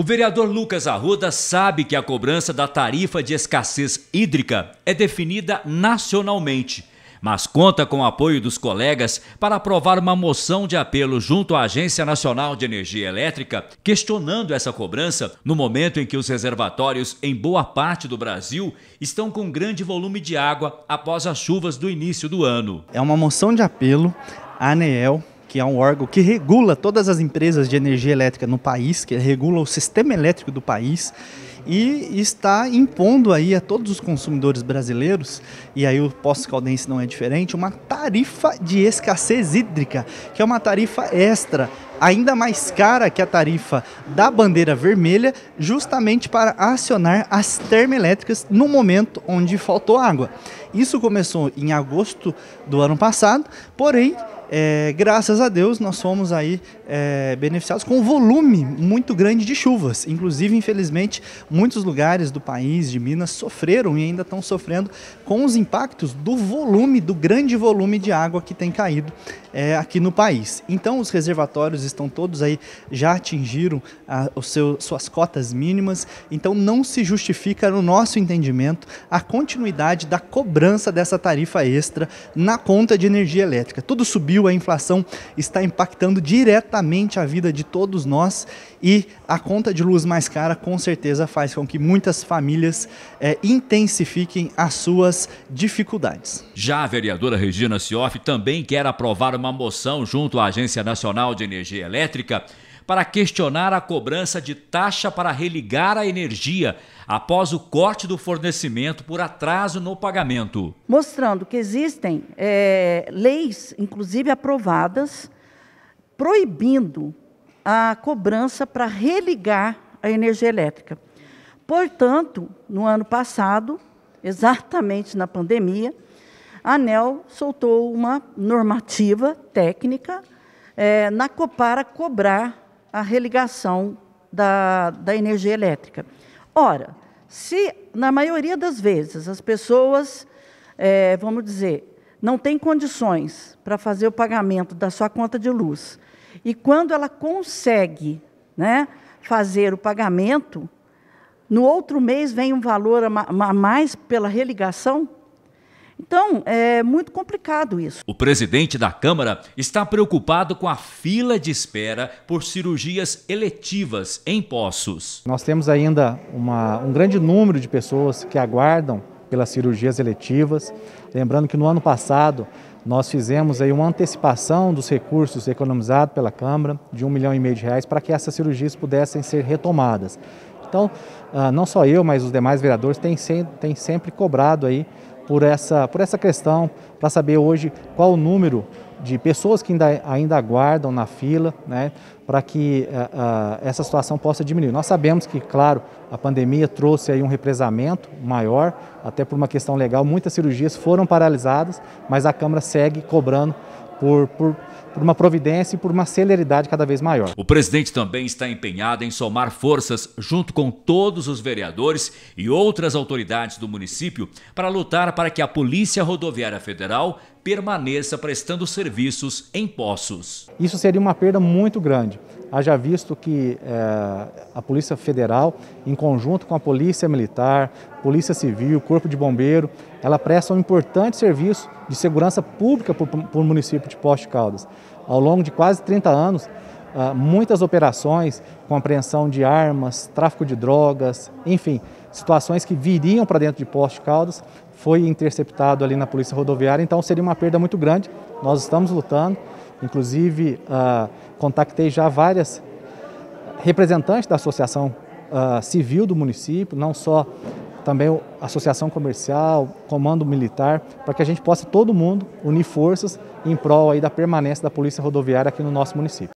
O vereador Lucas Arruda sabe que a cobrança da tarifa de escassez hídrica é definida nacionalmente, mas conta com o apoio dos colegas para aprovar uma moção de apelo junto à Agência Nacional de Energia Elétrica, questionando essa cobrança no momento em que os reservatórios em boa parte do Brasil estão com grande volume de água após as chuvas do início do ano. É uma moção de apelo à ANEEL que é um órgão que regula todas as empresas de energia elétrica no país, que regula o sistema elétrico do país e está impondo aí a todos os consumidores brasileiros, e aí o pós-caldense não é diferente, uma tarifa de escassez hídrica, que é uma tarifa extra, ainda mais cara que a tarifa da bandeira vermelha, justamente para acionar as termoelétricas no momento onde faltou água. Isso começou em agosto do ano passado, porém é, graças a Deus nós fomos aí é, beneficiados com um volume muito grande de chuvas. Inclusive, infelizmente, muitos lugares do país, de Minas, sofreram e ainda estão sofrendo com os impactos do volume, do grande volume de água que tem caído é, aqui no país. Então os reservatórios estão todos aí, já atingiram a, o seu, suas cotas mínimas, então não se justifica, no nosso entendimento, a continuidade da cobrança dessa tarifa extra na conta de energia elétrica. Tudo subiu, a inflação está impactando diretamente a vida de todos nós e a conta de luz mais cara com certeza faz com que muitas famílias é, intensifiquem as suas dificuldades. Já a vereadora Regina Cioff também quer aprovar uma moção junto à Agência Nacional de Energia Elétrica para questionar a cobrança de taxa para religar a energia após o corte do fornecimento por atraso no pagamento. Mostrando que existem é, leis, inclusive aprovadas, proibindo a cobrança para religar a energia elétrica. Portanto, no ano passado, exatamente na pandemia, a ANEL soltou uma normativa técnica é, na para cobrar a religação da, da energia elétrica. Ora, se na maioria das vezes as pessoas, é, vamos dizer, não têm condições para fazer o pagamento da sua conta de luz, e quando ela consegue né, fazer o pagamento, no outro mês vem um valor a mais pela religação, então, é muito complicado isso. O presidente da Câmara está preocupado com a fila de espera por cirurgias eletivas em Poços. Nós temos ainda uma, um grande número de pessoas que aguardam pelas cirurgias eletivas. Lembrando que no ano passado nós fizemos aí uma antecipação dos recursos economizados pela Câmara de um milhão e meio de reais para que essas cirurgias pudessem ser retomadas. Então, ah, não só eu, mas os demais vereadores têm sempre cobrado aí por essa, por essa questão, para saber hoje qual o número de pessoas que ainda, ainda aguardam na fila, né, para que eh, eh, essa situação possa diminuir. Nós sabemos que, claro, a pandemia trouxe aí um represamento maior, até por uma questão legal, muitas cirurgias foram paralisadas, mas a Câmara segue cobrando por, por por uma providência e por uma celeridade cada vez maior. O presidente também está empenhado em somar forças junto com todos os vereadores e outras autoridades do município para lutar para que a Polícia Rodoviária Federal permaneça prestando serviços em Poços. Isso seria uma perda muito grande, haja visto que é, a Polícia Federal, em conjunto com a Polícia Militar, Polícia Civil, Corpo de Bombeiro, ela presta um importante serviço de segurança pública para o município de Poços de Caldas. Ao longo de quase 30 anos, ah, muitas operações com apreensão de armas, tráfico de drogas, enfim, situações que viriam para dentro de Poços de Caldas, foi interceptado ali na Polícia Rodoviária, então seria uma perda muito grande. Nós estamos lutando, inclusive ah, contactei já várias representantes da Associação ah, Civil do município, não só também associação comercial, comando militar, para que a gente possa todo mundo unir forças em prol aí da permanência da polícia rodoviária aqui no nosso município.